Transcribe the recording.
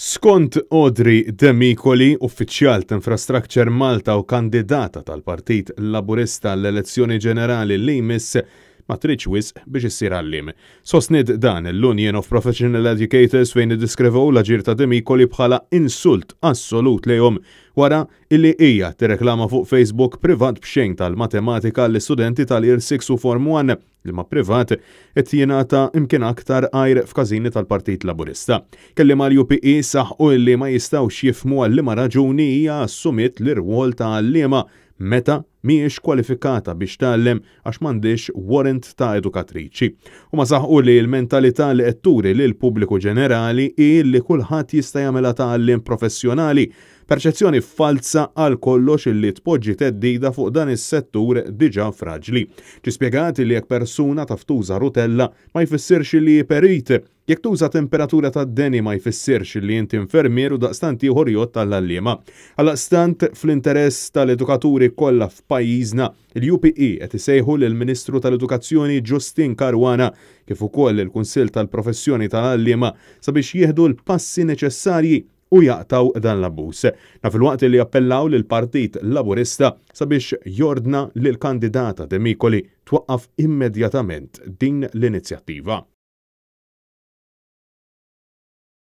Skont Odri Demikoli, uffiċjal t-infrastructure Malta u kandidata tal-Partit Laburista l-elezzjoni ġenerali li jmiss ma tridx wisq biex issir għallim. Sosnid dan l-Union of Professional Educators fejn id l-aġir ta' demikoli bħala insult assolut lejhom wara illi t tirreklama fuq Facebook privat b'xejn tal-matematika l studenti tal ir 6 u Form 1 li ma privat qed jingħata imkien aktar għajr f'każini tal-Partit Laburista. Kelli l upe saħqu illi ma jistgħux xifmu għal liema raġuni hija assumit l-irwol ta' għalliema meta miex kwalifikata biex tallem għax m'għandix warrant ta' edukatriċi. U ma saħqu li l-mentalità li qed turi lil pubbliku ġenerali hi li kulħadd jista' jagħmilha tagħlim professjonali perċezzjoni falsa għal kollox illi tpoġġi teddida fuq dan is-settur diġa fraġli. Ġi spjegat li jekk persuna taftuża rutella ma jfissirx li perit Jekk tuża temperatura tad deni ma jfissirx li inti infermieru daqstant ieħor jott tal-allima. Alla stant fl-interess tal-edukaturi kollha f'pajjiżna, il-UPE qed isejħu lill ministru tal-Edukazzjoni Justin Karwana kif ukoll il-Kunsill tal-Professjoni tal-Allima sabiex jieħdu l-passi neċessarji u jaqtaw dan l abbus Naf il-waqt li appellaw l partit Laburista sabiex jordna l kandidata Demikoli twaqqaf immedjatament din l-inizjattiva.